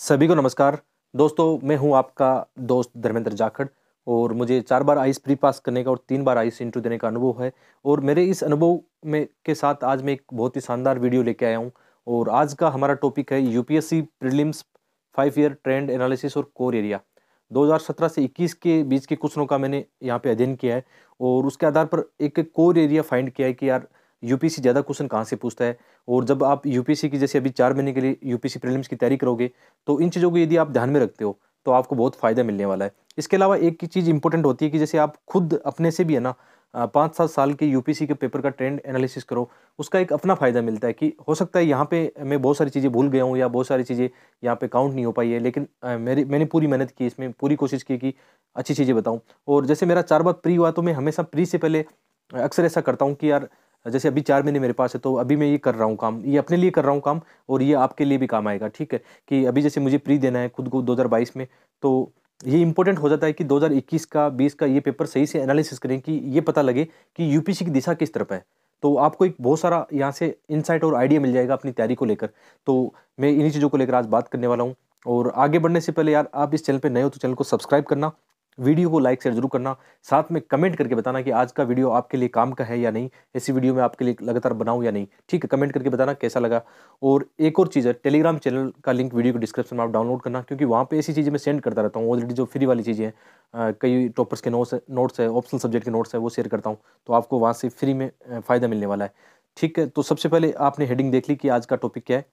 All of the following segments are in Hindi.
सभी को नमस्कार दोस्तों मैं हूं आपका दोस्त धर्मेंद्र जाखड़ और मुझे चार बार आइस प्री पास करने का और तीन बार आइस इंटरव्यू देने का अनुभव है और मेरे इस अनुभव में के साथ आज मैं एक बहुत ही शानदार वीडियो लेके आया हूं और आज का हमारा टॉपिक है UPSC prelims five year trend analysis और कोर एरिया 2017 से 21 के बीच के क्वेश्चनों का मैंने यहाँ पे अध्ययन किया है और उसके आधार पर एक कोर एरिया फाइंड किया है कि यार यूपीसी ज़्यादा क्वेश्चन कहाँ से पूछता है और जब आप यूपीसी की जैसे अभी चार महीने के लिए यूपीसी प्रीलिम्स की तैयारी करोगे तो इन चीज़ों को यदि आप ध्यान में रखते हो तो आपको बहुत फ़ायदा मिलने वाला है इसके अलावा एक की चीज़ इंपॉर्टेंट होती है कि जैसे आप खुद अपने से भी है ना पाँच सात साल के यू के पेपर का ट्रेंड एनालिसिस करो उसका एक अपना फ़ायदा मिलता है कि हो सकता है यहाँ पे मैं बहुत सारी चीज़ें भूल गया हूँ या बहुत सारी चीज़ें यहाँ पे काउंट नहीं हो पाई है लेकिन मेरी मैंने पूरी मेहनत की इसमें पूरी कोशिश की कि अच्छी चीज़ें बताऊँ और जैसे मेरा चार बार प्री हुआ तो मैं हमेशा प्री से पहले अक्सर ऐसा करता हूँ कि यार जैसे अभी चार महीने मेरे पास है तो अभी मैं ये कर रहा हूँ काम ये अपने लिए कर रहा हूँ काम और ये आपके लिए भी काम आएगा ठीक है कि अभी जैसे मुझे प्री देना है खुद को दो में तो ये इंपॉर्टेंट हो जाता है कि 2021 का 20 का ये पेपर सही से एनालिसिस करें कि ये पता लगे कि यूपीसी की दिशा किस तरफ है तो आपको एक बहुत सारा यहाँ से इंसाइट और आइडिया मिल जाएगा अपनी तैयारी को लेकर तो मैं इन्हीं चीज़ों को लेकर आज बात करने वाला हूँ और आगे बढ़ने से पहले यार आप इस चैनल पर नए हो तो चैनल को सब्सक्राइब करना वीडियो को लाइक शेयर जरूर करना साथ में कमेंट करके बताना कि आज का वीडियो आपके लिए काम का है या नहीं ऐसी वीडियो मैं आपके लिए लगातार बनाऊँ या नहीं ठीक है कमेंट करके बताना कैसा लगा और एक और चीज़ है टेलीग्राम चैनल का लिंक वीडियो को डिस्क्रिप्शन में आप डाउनलोड करना क्योंकि वहाँ पर ऐसी चीज़ें मैं सेंड करता रहता हूँ ऑलरेडी जो फ्री वाली चीज़ें कई टॉपर्स के नोट्स नोट्स है ऑप्शनल सब्जेक्ट के नोट्स है वो शेयर करता हूँ तो आपको वहाँ से फ्री में फ़ायदा मिलने वाला है ठीक है तो सबसे पहले आपने हेडिंग देख ली कि आज का टॉपिक क्या है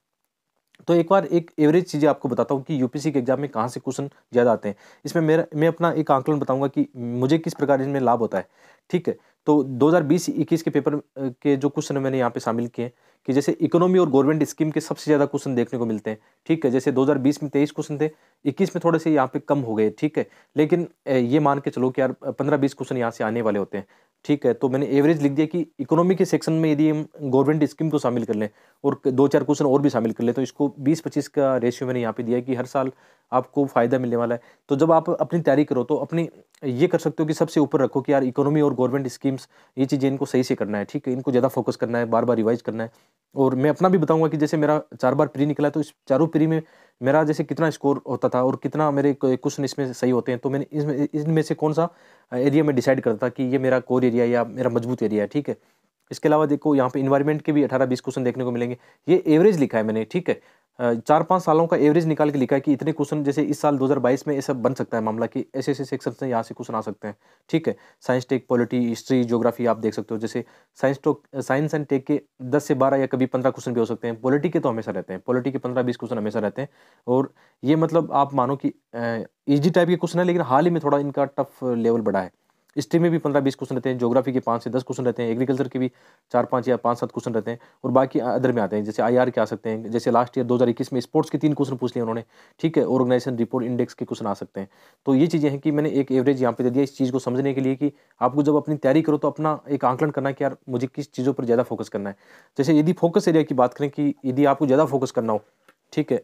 तो एक बार एक एवरेज चीज़ें आपको बताता हूँ कि यूपीसी के एग्जाम में कहाँ से क्वेश्चन ज़्यादा आते हैं इसमें मेरा मैं अपना एक आंकलन बताऊंगा कि मुझे किस प्रकार इसमें लाभ होता है ठीक है तो 2020-21 के पेपर के जो क्वेश्चन मैंने यहाँ पे शामिल किए कि जैसे इकोनॉमी और गवर्नमेंट स्कीम के सबसे ज़्यादा क्वेश्चन देखने को मिलते हैं ठीक है जैसे 2020 में 23 क्वेश्चन थे 21 में थोड़े से यहाँ पे कम हो गए ठीक है लेकिन ये मान के चलो कि यार 15-20 क्वेश्चन यहाँ से आने वाले होते हैं ठीक है तो मैंने एवरेज लिख दिया कि इकोनॉमी के सेक्शन में यदि हम गवर्नमेंट स्कीम को शामिल कर लें और दो चार क्वेश्चन और भी शामिल कर लें तो इसको बीस पच्चीस का रेशियो मैंने यहाँ पर दिया कि हर साल आपको फ़ायदा मिलने वाला है तो जब आप अपनी तैयारी करो तो अपनी ये कर सकते हो कि सबसे ऊपर रखो कि यार इकोनॉमी और गवर्नमेंट स्कीम्स ये चीज़ें इनको सही से करना है ठीक है इनको ज़्यादा फोकस करना है बार बार रिवाइज करना है और मैं अपना भी बताऊंगा कि जैसे मेरा चार बार प्री निकला तो इस चारों प्री में मेरा जैसे कितना स्कोर होता था और कितना मेरे क्वेश्चन इसमें सही होते हैं तो मैंने इसमें इसमें से कौन सा एरिया में डिसाइड करता था कि ये मेरा कोर एरिया या मेरा मजबूत एरिया है ठीक है इसके अलावा देखो यहाँ पे इन्वायरमेंट के भी अठारह बीस क्वेश्चन देखने को मिलेंगे ये एवरेज लिखा है मैंने ठीक है चार पाँच सालों का एवरेज निकाल के लिखा है कि इतने क्वेश्चन जैसे इस साल 2022 में सब बन सकता है मामला कि ऐसे ऐसे सेक्शन से यहाँ से क्वेश्चन आ सकते हैं ठीक है science tech polity history geography आप देख सकते हो जैसे साइंस टो साइंस एंड टेक के 10 से 12 या कभी 15 क्वेश्चन भी हो सकते हैं पॉलिटी के तो हमेशा रहते हैं पॉलिटी के पंद्रह बीस क्वेश्चन हमेशा रहते हैं और ये मतलब आप मानो कि ईजी टाइप के क्वेश्चन है लेकिन हाल ही में थोड़ा इनका टफ लेवल बढ़ा है हिस्ट्री में भी पंद्रह बीस क्वेश्चन रहते हैं जोग्राफी के पाँच से दस क्वेश्चन रहते हैं एग्रीकल्चर के भी चार पाँच या पाँच सात क्वेश्चन रहते हैं और बाकी अदर में आते हैं जैसे आई के आ सकते हैं जैसे लास्ट ईयर दो में स्पोर्ट्स के तीन क्वेश्चन पूछ लिए उन्होंने ठीक है ऑर्गेनाइजेशन रिपोर्ट इंडेक्स के क्वेश्चन आ सकते हैं तो ये चीज़ें हैं कि मैंने एक एवरेज यहाँ पे दे दिया इस चीज़ को समझने के लिए कि आपको जब अपनी तैयारी करो तो अपना एक आंकलन करना है कि यार मुझे किस चीज़ों पर ज़्यादा फोकस करना है जैसे यदि फोकस एरिया की बात करें कि यदि आपको ज़्यादा फोकस करना हो ठीक है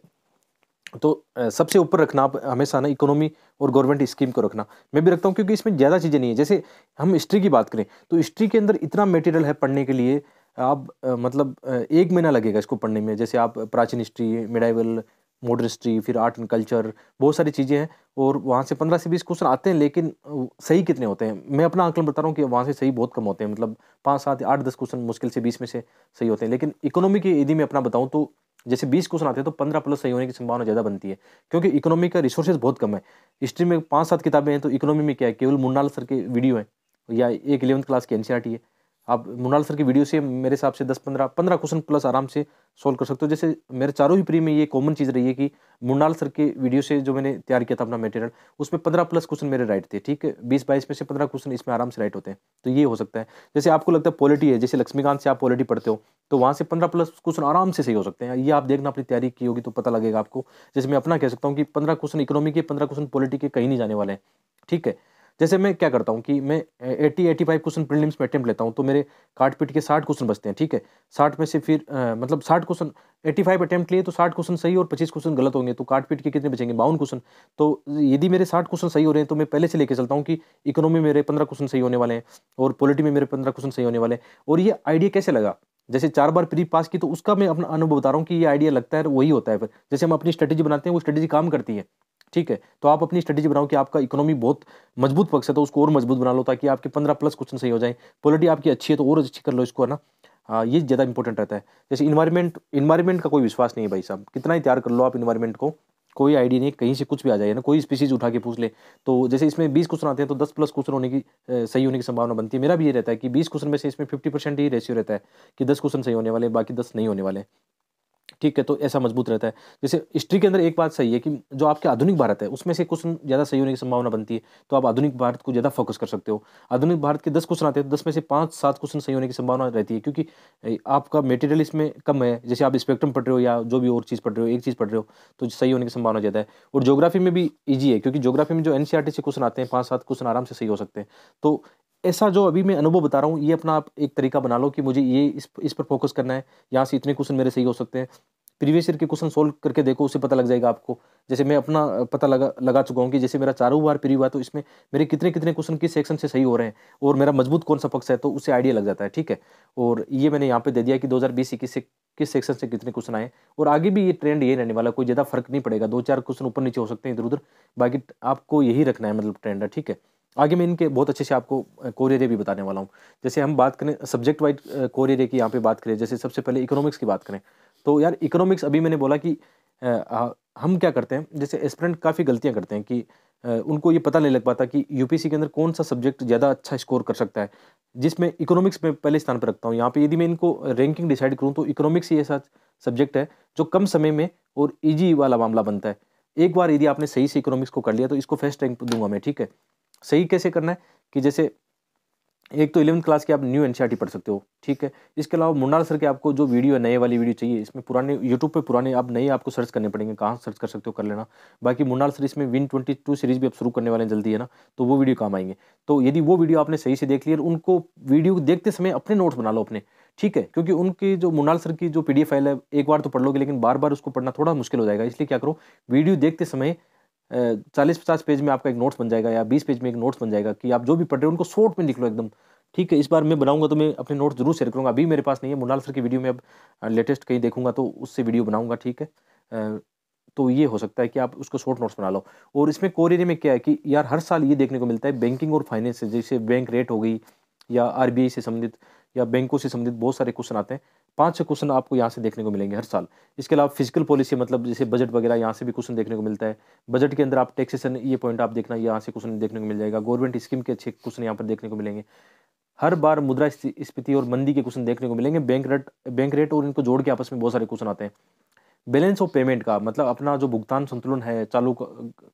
तो सबसे ऊपर रखना आप हमेशा ना इकोनॉमी और गवर्नमेंट स्कीम को रखना मैं भी रखता हूँ क्योंकि इसमें ज़्यादा चीज़ें नहीं है जैसे हम हिस्ट्री की बात करें तो हिस्ट्री के अंदर इतना मटेरियल है पढ़ने के लिए आप मतलब एक महीना लगेगा इसको पढ़ने में जैसे आप प्राचीन हिस्ट्री मिडाइवल मॉडर्न हिस्ट्री फिर आर्ट एंड कल्चर बहुत सारी चीज़ें हैं और वहाँ से पंद्रह से बीस क्वेश्चन आते हैं लेकिन सही कितने होते हैं मैं अपना आंकलन बता रहा हूँ कि वहाँ से सही बहुत कम होते हैं मतलब पाँच सात आठ दस क्वेश्चन मुश्किल से बीस में से सही होते हैं लेकिन इकोनॉमी की यदि मैं अपना बताऊँ तो जैसे बीस क्वेश्चन आते हैं तो पंद्रह प्लस सही होने की संभावना ज़्यादा बनती है क्योंकि इकोनॉमी का रिसोर्सेज बहुत कम है हिस्ट्री में पाँच सात किताबें हैं तो इकोनॉमी में क्या है केवल मुन्नाल सर के वीडियो हैं या एक इलेवंथ क्लास की एन e है आप मुनाल सर की वीडियो से मेरे हिसाब से दस पंद्रह पंद्रह क्वेश्चन प्लस आराम से सोल्व कर सकते हो जैसे मेरे चारों ही प्री में ये कॉमन चीज़ रही है कि मुनाल सर के वीडियो से जो मैंने तैयार किया था अपना मेटेरियल उसमें पंद्रह प्लस क्वेश्चन मेरे राइट थे ठीक है बीस बाईस में से पंद्रह क्वेश्चन इसमें आराम से राइट होते हैं तो ये हो सकता है जैसे आपको लगता है पॉलिटी है जैसे लक्ष्मीकांत से आप पॉलिटी पढ़ते हो तो वहाँ से पंद्रह प्लस क्वेश्चन आराम से सही हो सकते हैं ये आप देखना अपनी तैयारी की होगी तो पता लगेगा आपको जैसे मैं अपना कह सकता हूँ कि पंद्रह क्वेश्चन इकोनॉमी के पंद्रह क्वेश्चन पॉलिटी के कहीं नहीं जाने वाले हैं ठीक है जैसे मैं क्या करता हूँ कि मैं eighty eighty five question prelims में अटैम्प्ट लेता हूँ तो मेरे काट पीट के साठ क्वेश्चन बचते हैं ठीक है साठ में से फिर आ, मतलब साठ क्वेश्चन एट्टी फाइव अटैम्प्ट लिए तो साठ क्वेश्चन सही और पच्चीस क्वेश्चन गलत होंगे तो काट पीट के कितने बचेंगे बावन क्वेश्चन तो यदि मेरे साठ क्वेश्चन सही हो रहे हैं तो मैं पहले से लेकर चलता हूँ कि इकोनॉमी मेरे पंद्रह क्वेश्चन सही होने वाले हैं और पॉलिटी में मेरे पंद्रह क्वेश्चन सही होने वाले हैं और ये आइडिया कैसे लगा जैसे चार बार प्री पास की तो उसका मैं अपना अनुभव बता रहा हूँ कि ये आइडिया लगता है वही होता है फिर जैसे हम अपनी स्ट्रेटेजी बनाते हैं वो स्ट्रेटेजी काम करती है ठीक है तो आप अपनी स्ट्रेटेजी बनाओ कि आपका इकोनॉमी बहुत मजबूत पक्ष है तो उसको और मजबूत बना लो ताकि आपके पंद्रह प्लस क्वेश्चन सही हो जाए पॉलिटी आपकी अच्छी है तो और अच्छी कर लो इसको है ना आ, हाँ, ये ज़्यादा इंपॉर्टेंट रहता है जैसे इन्वायरमेंट इन्वायरमेंट का कोई विश्वास नहीं है भाई साहब कितना ही तैयार कर लो आप इन्वायरमेंट को कोई आइडिया नहीं कहीं से कुछ भी आ जाए ना कोई स्पीसीज उठा के पूछ ले तो जैसे इसमें बीस क्वेश्चन आते हैं तो दस प्लस क्वेश्चन होने की सही होने की संभावना बनती है मेरा भी ये रहता है कि बीस क्वेश्चन में से इसमें फिफ्टी परसेंट ही रेशियो रहता है कि दस क्वेश्चन सही होने वाले बाकी दस नहीं होने वाले ठीक है तो ऐसा मजबूत रहता है जैसे हिस्ट्री के अंदर एक बात सही है कि जो आपके आधुनिक भारत है उसमें से क्वेश्चन ज़्यादा सही होने की संभावना बनती है तो आप आधुनिक भारत को ज़्यादा फोकस कर सकते हो आधुनिक भारत के दस क्वेश्चन आते हैं तो दस में से पाँच सात क्वेश्चन सही होने की संभावना रहती है क्योंकि आपका मेटेरियल इसमें कम है जैसे आप स्पेक्ट्रम पढ़ रहे हो या जो भी और चीज़ पढ़ रहे हो एक चीज़ पढ़ रहे हो तो सही होने की संभावना ज़्यादा है और जोग्राफी में भी ईजी है क्योंकि जोग्राफी में जो एन से e क्वेश्चन आते हैं पाँच सात क्वेश्चन आराम से सही हो सकते हैं तो ऐसा जो अभी मैं अनुभव बता रहा हूँ ये अपना आप एक तरीका बना लो कि मुझे ये इस इस पर फोकस करना है यहाँ से इतने क्वेश्चन मेरे सही हो सकते हैं प्रीवियस ईयर के क्वेश्चन सोल्व करके देखो उससे पता लग जाएगा आपको जैसे मैं अपना पता लगा लगा चुका हूँ कि जैसे मेरा चारों बार प्री हुआ तो इसमें मेरे कितने कितने क्वेश्चन किस सेक्शन से सही हो रहे हैं और मेरा मजबूत कौन सा पक्ष है तो उससे आइडिया लग जाता है ठीक है और ये मैंने यहाँ पे दे दिया कि दो हज़ार बीस इक्कीस से किस सेक्शन से कितने क्वेश्चन आए और आगे भी ये ट्रेंड ये रहने वाला कोई ज़्यादा फर्क नहीं पड़ेगा दो चार क्वेश्चन ऊपर नीचे हो सकते हैं इधर उधर बाकी आपको यही रखना है मतलब ट्रेंड है ठीक है आगे मैं इनके बहुत अच्छे से आपको कोर एरिया भी बताने वाला हूँ जैसे हम बात करें सब्जेक्ट वाइज कोर एरिया की यहाँ पे बात करें जैसे सबसे पहले इकोनॉमिक्स की बात करें तो यार इकोनॉमिक्स अभी मैंने बोला कि हम क्या करते हैं जैसे एस्परेंट काफ़ी गलतियाँ करते हैं कि उनको ये पता नहीं लग पाता कि यू के अंदर कौन सा सब्जेक्ट ज़्यादा अच्छा स्कोर कर सकता है जिसमें इकोनॉमिक्स में पहले स्थान पर रखता हूँ यहाँ पर यदि मैं इनको रैंकिंग डिसाइड करूँ तो इकोनॉमिक्स ही ऐसा सब्जेक्ट है जो कम समय में और ईजी वाला मामला बनता है एक बार यदि आपने सही से इकोनॉमिक्स को कर लिया तो इसको फर्स्ट रैंक दूंगा मैं ठीक है सही कैसे करना है कि जैसे एक तो इलेवंथ क्लास के आप न्यू एन पढ़ सकते हो ठीक है इसके अलावा मुंडाल सर के आपको जो वीडियो है नए वाली वीडियो चाहिए इसमें पुराने यूट्यूब पे पुराने आप नए आपको सर्च करने पड़ेंगे कहाँ सर्च कर सकते हो कर लेना बाकी मुंडाल सर इसमें विन ट्वेंटी टू सीरीज भी आप शुरू करने वाले हैं जल्दी है ना तो वो वीडियो काम आएंगे तो यदि वो वीडियो आपने सही से देख लिया और उनको वीडियो देखते समय अपने नोट्स बना लो अपने ठीक है क्योंकि उनकी जो मुनाल सर की जो पी फाइल है एक बार तो पढ़ लोगे लेकिन बार बार उसको पढ़ना थोड़ा मुश्किल हो जाएगा इसलिए क्या करो वीडियो देखते समय चालीस पचास पेज में आपका एक नोट्स बन जाएगा या बीस पेज में एक नोट्स बन जाएगा कि आप जो भी पढ़ रहे हो उनको शॉर्ट में लिख लो एकदम ठीक है इस बार मैं बनाऊंगा तो मैं अपने नोट्स जरूर शेयर करूँगा अभी मेरे पास नहीं है मुनाल सर की वीडियो में अब लेटेस्ट कहीं देखूंगा तो उससे वीडियो बनाऊंगा ठीक है तो ये हो सकता है कि आप उसको शॉर्ट नोट्स बना लो और इसमें कोर में क्या है कि यार हर साल ये देखने को मिलता है बैंकिंग और फाइनेंस जैसे बैंक रेट हो गई या आर से संबंधित या बैंकों से संबंधित बहुत सारे क्वेश्चन आते हैं पाँच छः क्वेश्चन आपको यहाँ से देखने को मिलेंगे हर साल इसके अलावा फिजिकल पॉलिसी मतलब जैसे बजट वगैरह यहाँ से भी क्वेश्चन देखने को मिलता है बजट के अंदर आप टैक्सेशन ये पॉइंट आप देखना यहाँ से क्वेश्चन देखने को मिल जाएगा गवर्नमेंट स्कीम के अच्छे क्वेश्चन यहाँ पर देखने को मिलेंगे हर बार मुद्रा स्थिति और मंदी के क्वेश्चन देखने को मिलेंगे बैंक रेट बैंक रेट और इनको जोड़ के आपस में बहुत सारे क्वेश्चन आते हैं बैलेंस ऑफ पेमेंट का मतलब अपना जो भुगतान संतुलन है चालू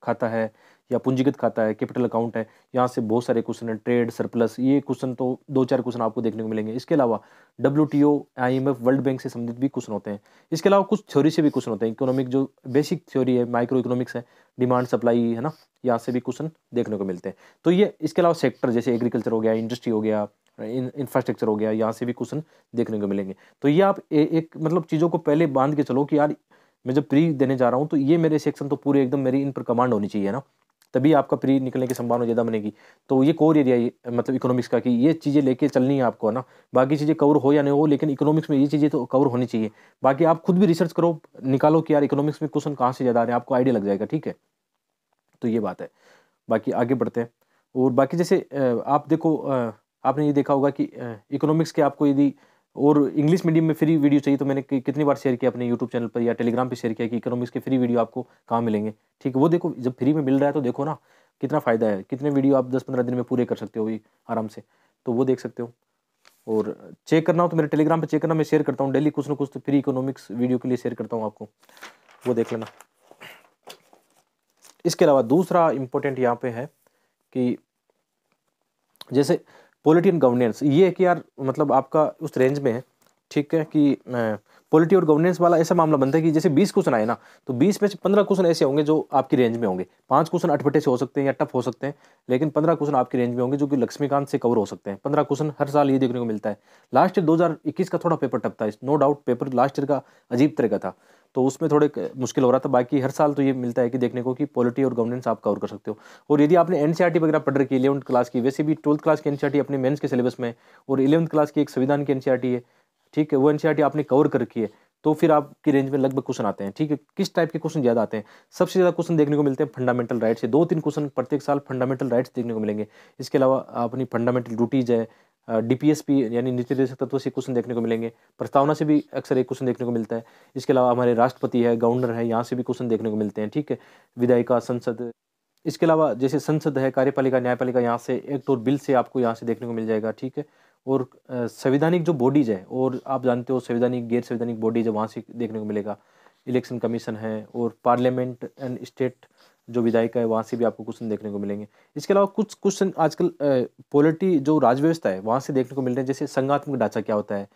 खाता है या पूंजीगत खाता है कैपिटल अकाउंट है यहाँ से बहुत सारे क्वेश्चन हैं ट्रेड सरप्लस ये क्वेश्चन तो दो चार क्वेश्चन आपको देखने को मिलेंगे इसके अलावा W T O I M F World Bank से संबंधित भी क्वेश्चन होते हैं इसके अलावा कुछ थ्योरी से भी क्वेश्चन होते हैं इकोनॉमिक जो बेसिक थ्योरी है माइक्रो इकोनॉमिक्स है डिमांड सप्लाई है ना यहाँ से भी क्वेश्चन देखने को मिलते हैं तो ये इसके अलावा सेक्टर जैसे एग्रीकल्चर हो गया इंडस्ट्री हो गया इंफ्रास्ट्रक्चर हो गया यहाँ से भी क्वेश्चन देखने को मिलेंगे तो ये आप ए, एक मतलब चीज़ों को पहले बांध के चलो कि यार मैं जब प्री देने जा रहा हूँ तो ये मेरे सेक्शन तो पूरे एकदम मेरी इन पर कमांड होनी चाहिए ना तभी आपका प्री निकलने की संभावना ज़्यादा बनेगी तो ये कोर एरिया मतलब इकोनॉमिक्स का कि ये चीज़ें लेके चलनी है आपको है ना बाकी चीज़ें कवर हो या नहीं हो लेकिन इकोनॉमिक्स में ये चीज़ें तो कवर होनी चाहिए बाकी आप खुद भी रिसर्च करो निकालो कि यार इकोनॉमिक्स में क्वेश्चन कहाँ से ज़्यादा आ रहे हैं आपको आइडिया लग जाएगा ठीक है तो ये बात है बाकी आगे बढ़ते हैं और बाकी जैसे आप देखो आपने ये देखा होगा कि इकोनॉमिक्स के आपको यदि और इंग्लिश मीडियम में फ्री वीडियो चाहिए तो मैंने कितनी बार शेयर किया अपने यूट्यूब चैनल पर या टेलीग्राम पर शेयर किया कि इकोनॉमिक्स के फ्री वीडियो आपको कहाँ मिलेंगे ठीक है वो देखो जब फ्री में मिल रहा है तो देखो ना कितना फ़ायदा है कितने वीडियो आप दस पंद्रह दिन में पूरे कर सकते हो ये आराम से तो वो देख सकते हो और चेक करना हो तो मेरे टेलीग्राम पर चेक करना मैं शेयर करता हूँ डेली कुछ ना कुछ तो फ्री इकोनॉमिक्स वीडियो के लिए शेयर करता हूँ आपको वो देख लेना इसके अलावा दूसरा इम्पोर्टेंट यहाँ पे है कि जैसे पॉलिटी एंड गवर्नेंस ये है कि यार मतलब आपका उस रेंज में है ठीक है कि पॉलिटी और गवर्नेंस वाला ऐसा मामला बनता है कि जैसे बीस क्वेश्चन आए ना तो बीस में से पंद्रह क्वेश्चन ऐसे होंगे जो आपकी रेंज में होंगे पांच क्वेश्चन अटपटे से हो सकते हैं या टफ हो सकते हैं लेकिन पंद्रह क्वेश्चन आपकी रेंज में होंगे जो कि लक्ष्मीकांत से कवर हो सकते हैं पंद्रह क्वेश्चन हर साल ये देखने को मिलता है लास्ट ईयर दो का थोड़ा पेपर टपता है no doubt paper last year का अजीब तरह का था तो उसमें थोड़े मुश्किल हो रहा था बाकी हर साल तो ये मिलता है कि देखने को कि पॉलिटी और गवर्नेंस आप कवर कर सकते हो और यदि आपने एन e वगैरह पढ़ रखी इलेवंथ क्लास की वैसे भी ट्वेल्थ क्लास की एन अपने मेन्स के सिलेबस में और इलेवंथ क्लास की एक संविधान की एन e है ठीक है वो एन e आपने कवर कर रखी है तो फिर आपकी रेंज में लगभग क्वेश्चन आते हैं ठीक है किस टाइप के क्वेश्चन ज़्यादा आते हैं सबसे ज़्यादा क्वेश्चन देखने को मिलते हैं फंडामेंटल राइट्स से दो तीन क्वेश्चन प्रत्येक साल फंडामेंटल राइट्स देखने को मिलेंगे इसके अलावा अपनी फंडामेंटल ड्यूटीज़ है डीपीएसपी यानी नीति निर्देशक तत्व से क्वेश्चन देखने को मिलेंगे प्रस्तावना से भी अक्सर एक क्वेश्चन देखने को मिलता है इसके अलावा हमारे राष्ट्रपति है गवर्नर है यहाँ से भी क्वेश्चन देखने को मिलते हैं ठीक है विधायिका संसद इसके अलावा जैसे संसद है कार्यपालिका न्यायपालिका यहाँ से एक्ट और तो बिल से आपको यहाँ से देखने को मिल जाएगा ठीक है और संवैधानिक जो बॉडीज है और आप जानते हो संवैधानिक गैर संवैधानिक बॉडीज है वहाँ से देखने को मिलेगा इलेक्शन कमीशन है और पार्लियामेंट एंड स्टेट जो विधायक है वहाँ से भी आपको क्वेश्चन देखने को मिलेंगे इसके अलावा कुछ क्वेश्चन आजकल पॉलिटी जो राज्य व्यवस्था है वहाँ से देखने को मिल रहे हैं जैसे संगात्मक ढांचा क्या होता है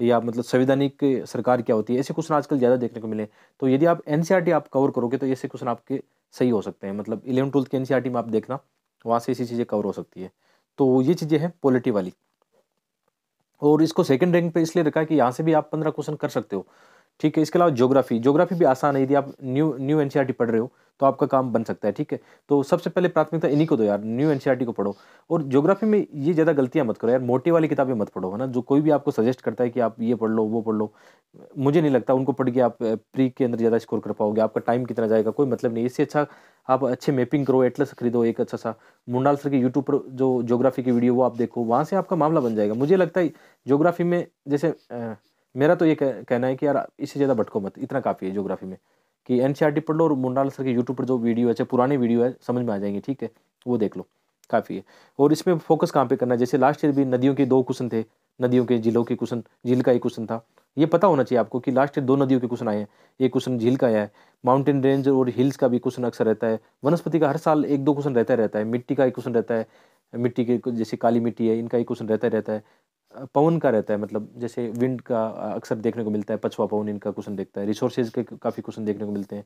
या मतलब संवैधानिक सरकार क्या होती है ऐसे क्वेश्चन आजकल ज़्यादा देखने को मिले तो यदि आप एन आप कवर करोगे तो ऐसे क्वेश्चन आपके सही हो सकते हैं मतलब इलेवन ट्वेल्थ के एन में आप देखना वहाँ से ऐसी चीज़ें कवर हो सकती है तो ये चीज़ें हैं पॉलिटी वाली और इसको सेकंड रैंक पे इसलिए रखा है कि यहाँ से भी आप पंद्रह क्वेश्चन कर सकते हो ठीक है इसके अलावा ज्योग्राफी ज्योग्राफी भी आसान है यदि आप न्यू न्यू एन पढ़ रहे हो तो आपका काम बन सकता है ठीक है तो सबसे पहले प्राथमिकता इन्हीं को दो यार न्यू एन e को पढ़ो और ज्योग्राफी में ये ज़्यादा गलतियाँ मत करो यार मोटी वाली किताबें मत पढ़ो है ना जो कोई भी आपको सजेस्ट करता है कि आप ये पढ़ लो वो पढ़ लो मुझे नहीं लगता उनको पढ़ के आप प्री के अंदर ज़्यादा स्कोर कर पाओगे आपका टाइम कितना जाएगा कोई मतलब नहीं इससे अच्छा आप अच्छे मैपिंग करो एटलस खरीदो एक अच्छा सा मुंडाल सर के यूट्यूब पर जो ज्योग्राफी की वीडियो वो आप देखो वहाँ से आपका मामला बन जाएगा मुझे लगता है ज्योग्राफी में जैसे मेरा तो ये कहना है कि यार इससे ज़्यादा भटको मत इतना काफ़ी है जोग्राफी में कि एन e पढ़ लो और मुंडाल सर के यूट्यूब पर जो वीडियो है चाहे पुरानी वीडियो है समझ में आ जाएंगे ठीक है वो देख लो काफ़ी है और इसमें फोकस कहाँ पे करना है जैसे लास्ट ईयर भी नदियों के दो क्वेश्चन थे नदियों के जिलों के क्वेश्चन झील का एक क्वेश्चन था ये पता होना चाहिए आपको कि लास्ट ईयर दो नदियों के क्वेश्चन आए हैं एक क्वेश्चन झील का आया है माउंटेन रेंज और हिल्स का भी क्वेश्चन अक्सर रहता है वनस्पति का हर साल एक दो क्वेश्चन रहता रहता है मिट्टी का एक क्वेश्चन रहता है मिट्टी के जैसे काली मिट्टी है इनका एक क्वेश्चन रहता रहता है पवन का रहता है मतलब जैसे विंड का अक्सर देखने को मिलता है पछवा पवन इनका क्वेश्चन देखता है रिसोर्सेज के काफ़ी क्वेश्चन देखने को मिलते हैं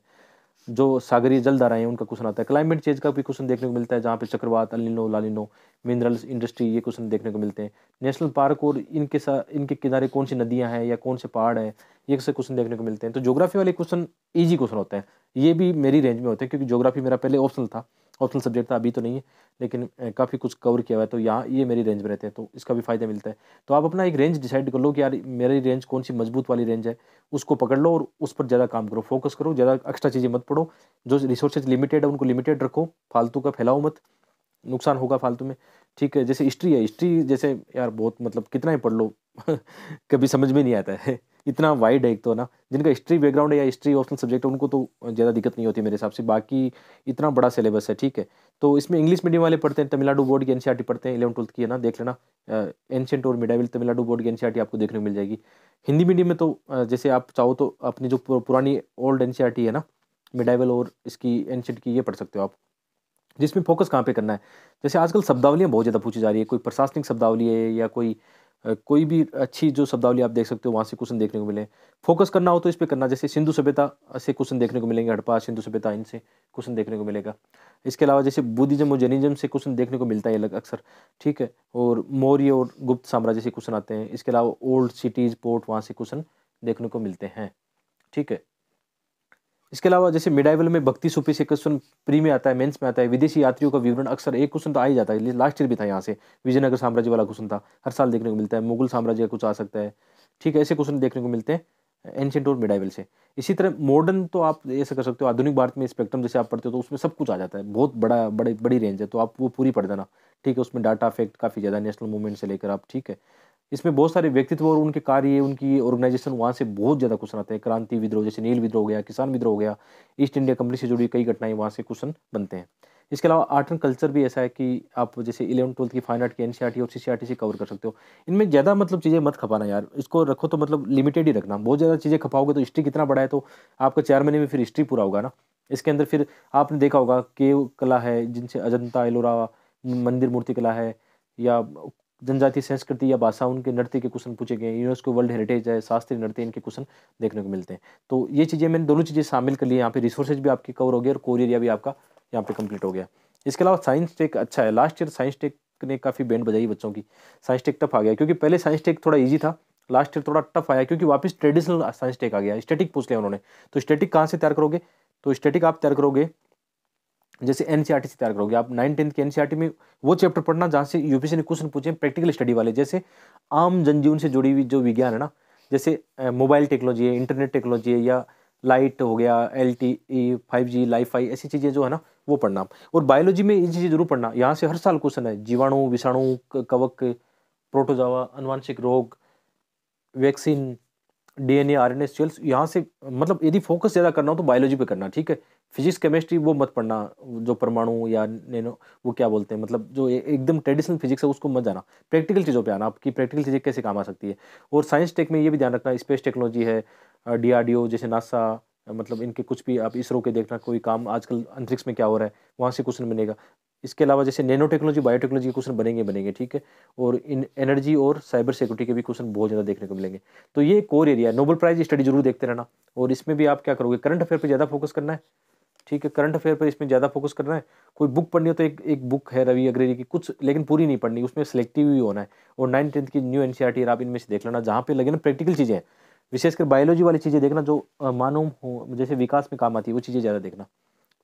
जो सागरीय धारा हैं उनका क्वेश्चन आता है क्लाइमेट चेंज का भी क्वेश्चन देखने को मिलता है जहाँ पे चक्रवात अलिनो लालिनो मिनरल्स इंडस्ट्री ये क्वेश्चन देखने को मिलते हैं नेशनल पार्क और इनके साथ इनके किनारे कौन सी नदियाँ हैं या कौन से पहाड़ हैं ये से क्वेश्चन देखने को मिलते हैं तो जोग्राफी वाले क्वेश्चन ईजी क्वेश्चन होते हैं ये भी मेरी रेंज में होते हैं क्योंकि जोग्राफी मेरा पहले ऑप्शनल था ऑप्शनल सब्जेक्ट था अभी तो नहीं है लेकिन काफ़ी कुछ कवर किया हुआ है तो यहाँ ये मेरी रेंज में रहते हैं तो इसका भी फ़ायदा मिलता है तो आप अपना एक रेंज डिसाइड कर लो कि यार मेरी रेंज कौन सी मजबूत वाली रेंज है उसको पकड़ लो और उस पर ज़्यादा काम करो फोकस करो ज़्यादा एक्स्ट्रा चीज़ें मत पढ़ो जो रिसोर्सेज लिमिटेड है उनको लिमिटेड रखो फालतू का फैलाओ मत नुकसान होगा फालतू में ठीक है जैसे हिस्ट्री है हिस्ट्री जैसे यार बहुत मतलब कितना ही पढ़ लो कभी समझ में नहीं आता है इतना वाइड है एक तो ना जिनका हिस्ट्री बैकग्राउंड है या हिस्ट्री ऑप्शनल सब्जेक्ट है उनको तो ज़्यादा दिक्कत नहीं होती मेरे हिसाब से बाकी इतना बड़ा सिलेबस है ठीक है तो इसमें इंग्लिश मीडियम वाले पढ़ते हैं तमिलनाडु बोर्ड की एन e पढ़ते हैं इलेवन ट्वेल्थ की है ना देख लेना एनशेंट और मिडाविल तमिलनाडु बोर्ड की एन e आपको देखने को मिल जाएगी हिंदी मीडियम में तो जैसे आप चाहो तो अपनी जो पुरानी ओल्ड एन e है ना मिडाविल और इसकी एनशेंट की ये पढ़ सकते हो आप जिसमें फोकस कहाँ पे करना है जैसे आजकल शब्दावलियाँ बहुत ज़्यादा पूछी जा रही है कोई प्रशासनिक शब्दावली है या कोई कोई भी अच्छी जो शब्दावली आप देख सकते हो वहाँ से क्वेश्चन देखने को मिले फोकस करना हो तो इस पर करना जैसे सिंधु सभ्यता से क्वेश्चन देखने को मिलेंगे हड़पा सिंधु सभ्यता इनसे क्वेश्चन देखने को मिलेगा इसके अलावा जैसे बुद्धिज्म और जैनिज्म से क्वेश्चन देखने को मिलता है अलग अक्सर ठीक है और मौर्य और गुप्त साम्राज्य से क्वेश्चन आते हैं इसके अलावा ओल्ड सिटीज़ पोर्ट वहाँ से क्वेश्चन देखने को मिलते हैं ठीक है इसके अलावा जैसे मिडाइवल में भक्ति सूफी से क्वेश्चन प्री में आता है मेंस में आता है विदेशी यात्रियों का विवरण अक्सर एक क्वेश्चन तो आ ही जाता है लास्ट ईयर भी था यहाँ से विजयनगर साम्राज्य वाला क्वेश्चन था हर साल देखने को मिलता है मुगल साम्राज्य का कुछ आ सकता है ठीक है ऐसे क्वेश्चन देखने को मिलते हैं एंशेंट और मिडाइवल से इसी तरह मॉडर्न तो आप ऐसे कर सकते हो आधुनिक भारत में स्पेक्ट्रम जैसे आप पढ़ते हो तो उसमें सब कुछ आ जाता है बहुत बड़ा बड़ी बड़ी रेंज है तो आप वो पूरी पढ़ देना ठीक है उसमें डाटा अफेक्ट काफ़ी ज़्यादा नेशनल मूवमेंट से लेकर आप ठीक है इसमें बहुत सारे व्यक्तित्व और उनके कार्य उनकी ऑर्गेनाइजेशन वहाँ से बहुत ज़्यादा क्वेश्चन आते हैं क्रांति विद्रोह जैसे नील विद्रोह हो गया किसान विद्रोह हो गया ईस्ट इंडिया कंपनी से जुड़ी कई घटनाएं वहाँ से क्वेश्चन बनते हैं इसके अलावा आर्ट एंड कल्चर भी ऐसा है कि आप जैसे इलेवन ट्वेल्थ की फाइन आर्ट की एन e और सी e से कवर कर सकते हो इनमें ज़्यादा मतलब चीज़ें मत खपाना यार इसको रखो तो मतलब लिमिटेड ही रखना बहुत ज़्यादा चीज़ें खपाओगे तो हिस्ट्री कितना बड़ा है तो आपका चार महीने में फिर हिस्ट्री पूरा होगा ना इसके अंदर फिर आपने देखा होगा के कला है जिनसे अजंता एलोरा मंदिर मूर्ति कला है या जनजाति संस्कृति या भाषा उनके नृत्य के क्वेश्चन पूछे गए यूनेस्को वर्ल्ड हेरिटेज है शास्त्रीय नृत्य इनके क्वेश्चन देखने को मिलते हैं तो ये चीज़ें मैंने दोनों चीज़ें शामिल कर ली यहाँ पे रिसोर्सेज भी आपके कवर हो गए और कोर एरिया भी आपका यहाँ पे कंप्लीट हो गया इसके अलावा साइंस टेक अच्छा है लास्ट ईयर साइंस टेक ने काफ़ी बैंड बजाई बच्चों की साइंस टेक टफ आ गया क्योंकि पहले साइंस टेक थोड़ा ईजी था लास्ट ईयर थोड़ा टफ आया क्योंकि वापस ट्रेडिशनल साइंस टेक आ गया स्टेटिक पूछ लिया उन्होंने तो स्टेटिक कहाँ से तैयार करोगे तो स्टेटिक आप तैयार करोगे जैसे एन e तैयार करोगे आप नाइन टेंथ के एन सी आर टी में वो चैप्टर पढ़ना जहाँ से यूपीएससी ने क्वेश्चन पूछे प्रैक्टिकल स्टडी वाले जैसे आम जनजीवन से जुड़ी हुई जो विज्ञान है ना जैसे मोबाइल टेक्नोलॉजी है इंटरनेट टेक्नोलॉजी है या लाइट हो गया L T E five G lifi ऐसी चीज़ें जो है ना वो पढ़ना और बायोलॉजी में ये चीज़ें जरूर पढ़ना यहाँ से हर साल क्वेश्चन है जीवाणु विषाणु कवक प्रोटोजावा अनुवांशिक रोग vaccine D N A R N S cells यहाँ से मतलब यदि फोकस ज़्यादा करना हो तो बायोलॉजी पे करना ठीक है फिजिक्स केमिस्ट्री वो मत पढ़ना जो परमाणु या नैनो वो क्या बोलते हैं मतलब जो एकदम ट्रेडिशनल फिजिक्स है उसको मत जाना प्रैक्टिकल चीज़ों पे आना आपकी प्रैक्टिकल चीज़ें कैसे काम आ सकती है और साइंस टेक में ये भी ध्यान रखना स्पेस टेक्नोलॉजी है डीआरडीओ जैसे नासा मतलब इनके कुछ भी आप इसरो के देखना कोई काम आजकल अंतरिक्ष में क्या हो रहा है वहाँ से क्वेश्चन बनेगा इसके अलावा जैसे नैनो टेक्नोलॉजी बायो टेक्नोलॉजी के क्वेश्चन बनेंगे बनेंगे ठीक है और इन एनर्जी और साइबर सिक्योरिटी के भी क्वेश्चन बहुत ज़्यादा देखने को मिलेंगे तो ये कोर एरिया है नोबल प्राइज स्टडी जरूर देखते रहना और इसमें भी आप क्या करोगे करंट अफेयर पर ज़्यादा फोकस करना है ठीक है करंट अफेयर पर इसमें ज़्यादा फोकस करना है कोई बुक पढ़नी हो तो एक एक बुक है रवि अग्रेरी की कुछ लेकिन पूरी नहीं पढ़नी उसमें सेलेक्टिव ही होना है और नाइन टेंथ की न्यू एन सी आप इनमें से देख लेना जहाँ पे लगे ना प्रैक्टिकल चीज़ें हैं विशेषकर बायोलॉजी वाली चीज़ें देखना जो मानव हो जैसे विकास में काम आती है वो चीज़ें ज़्यादा देखना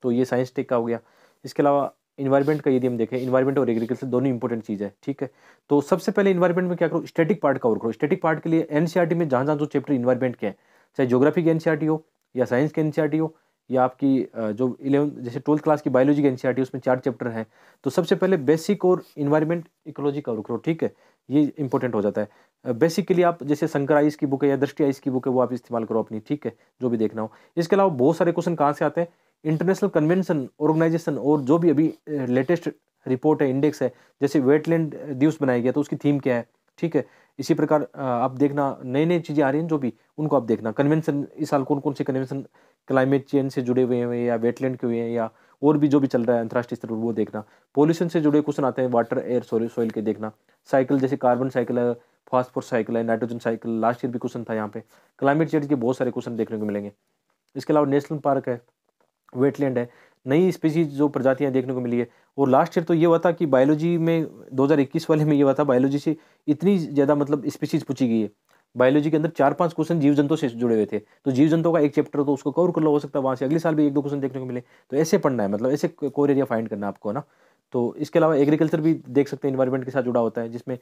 तो ये साइंस टेक का हो गया इसके अलावा इन्वायरमेंट का यदि हम देखें इन्वायरमेंट और एग्रीकल्चर दोनों इंपॉर्टेंट चीज़ है ठीक है तो सबसे पहले इन्वायरमेंट में क्या करो स्टैटिक पार्ट कवर करो स्टैटिक पार्ट के लिए एन में जहाँ जहाँ जो चैप्टर इन्वायरमेंट के हैं चाहे जोग्राफी के एन हो या साइंस के एन हो या आपकी जो इलेवन जैसे ट्वेल्थ क्लास की बायोलॉजी की एन e उसमें चार चैप्टर हैं तो सबसे पहले बेसिक और इन्वायरमेंट इकोलॉजी कवर करो ठीक है ये इंपॉर्टेंट हो जाता है बेसिकली आप जैसे शंकर आइस की बुक है या दृष्टि आइस की बुक है वो आप इस्तेमाल करो अपनी ठीक है जो भी देखना हो इसके अलावा बहुत सारे क्वेश्चन कहाँ से आते हैं इंटरनेशनल कन्वेंशन ऑर्गेनाइजेशन और जो भी अभी लेटेस्ट रिपोर्ट है इंडेक्स है जैसे वेटलैंड दिवस बनाया गया तो उसकी थीम क्या है ठीक है इसी प्रकार आप देखना नई नई चीज़ें आ रही हैं जो भी उनको आप देखना कन्वेंशन इस साल कौन कौन से कन्वेंशन क्लाइमेट चेंज से जुड़े हुए हैं या वेटलैंड के हुए हैं या और भी जो भी चल रहा है अंतर्राष्ट्रीय स्तर पर वो देखना पोल्यूशन से जुड़े क्वेश्चन आते हैं वाटर एयर सॉरी सॉइल के देखना साइकिल जैसे कार्बन साइकिल है फॉस्फोर साइकिल है नाइट्रोजन साइकिल लास्ट ईयर भी क्वेश्चन था यहाँ पे क्लाइमेट चेंज के बहुत सारे क्वेश्चन देखने को मिलेंगे इसके अलावा नेशनल पार्क है वेटलैंड है नई स्पीसीज जो प्रजातियाँ देखने को मिली है और लास्ट ईयर तो ये हुआ था कि बायोलॉजी में 2021 वाले में ये हुआ था बायोलॉजी से इतनी ज़्यादा मतलब स्पीसीज पूछी गई है बायोलॉजी के अंदर चार पांच क्वेश्चन जीव जंतु से जुड़े हुए थे तो जीव जंतु का एक चैप्टर तो उसको कवर कर लो हो सकता है वहाँ से अगले साल भी एक दो क्वेश्चन देखने को मिले तो ऐसे पढ़ना है मतलब ऐसे कोर एरिया फाइंड करना आपको ना तो इसके अलावा एग्रीकल्चर भी देख सकते हैं इन्वायरमेंट के साथ जुड़ा होता है जिसमें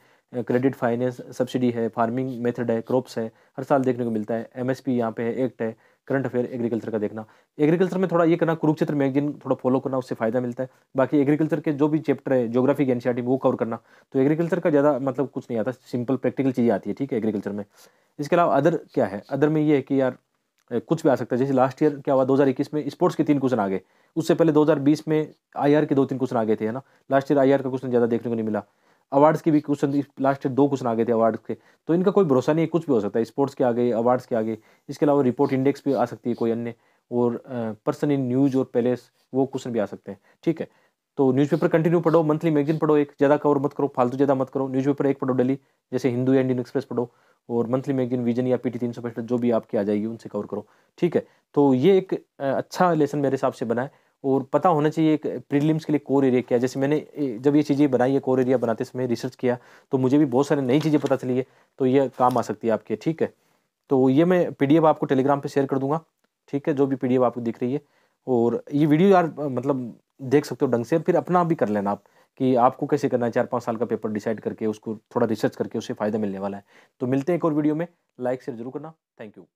क्रेडिट फाइनेंस सब्सिडी है फार्मिंग मेथड है क्रॉप्स है हर साल देखने को मिलता है एम एस पी यहाँ पे है एक्ट है करंट अफेयर एग्रीकल्चर का देखना एग्रीकल्चर में थोड़ा ये करना कुरुक्षेत्र मैगजीन थोड़ा फॉलो करना उससे फायदा मिलता है बाकी एग्रीकल्चर के जो भी चैप्टर है जोग्राफी के एनसीआर वो कवर करना तो एग्रीकल्चर का ज़्यादा मतलब कुछ नहीं आता सिंपल प्रैक्टिकल चीज़ें आती है ठीक है एग्रीकल्चर में इसके अलावा अदर क्या है अदर में ये है कि यार कुछ भी आ सकता है जैसे लास्ट ईयर क्या हुआ 2021 में स्पोर्ट्स के तीन क्वेश्चन आ गए उससे पहले 2020 में आईआर के दो तीन क्वेश्चन आ गए थे है ना लास्ट ईयर आईआर का क्वेश्चन ज़्यादा देखने को नहीं मिला अवार्ड्स के भी क्वेश्चन लास्ट ईयर दो क्वेश्चन आ गए थे अवार्ड्स के तो इनका कोई भरोसा नहीं है कुछ भी हो सकता है स्पोर्ट्स के आगे अवार्ड्स के आगे इसके अलावा रिपोर्ट इंडेक्स भी आ सकती है कोई अन्य और पर्सन इन न्यूज़ और पैलेस वो क्वेश्चन भी आ सकते हैं ठीक है तो न्यूज़पेपर कंटिन्यू पढ़ो मंथली मैगजीन पढ़ो एक ज़्यादा कवर मत करो फालतू ज़्यादा मत करो न्यूज़पेपर एक पढ़ो डेली जैसे हिंदू एंड इंडियन एक्सप्रेस पढ़ो और मंथली मैगजीन विजन या पीटी तीन सौ पैंसठ जो भी आपकी आ जाएगी उनसे कवर करो ठीक है तो ये एक अच्छा लेसन मेरे हिसाब से बना है और पता होना चाहिए एक प्रीलिम्स के लिए कोर एरिया क्या जैसे मैंने जब ये चीज़ें बनाई है कोर एरिया बनाते समय रिसर्च किया तो मुझे भी बहुत सारी नई चीज़ें पता चली है तो ये काम आ सकती है आपके ठीक है तो ये मैं पी आपको टेलीग्राम पर शेयर कर दूँगा ठीक है जो भी पी आपको दिख रही है और ये वीडियो यार मतलब देख सकते हो ढंग से फिर अपना भी कर लेना आप कि आपको कैसे करना है चार पाँच साल का पेपर डिसाइड करके उसको थोड़ा रिसर्च करके उससे फ़ायदा मिलने वाला है तो मिलते हैं एक और वीडियो में लाइक शेयर जरूर करना थैंक यू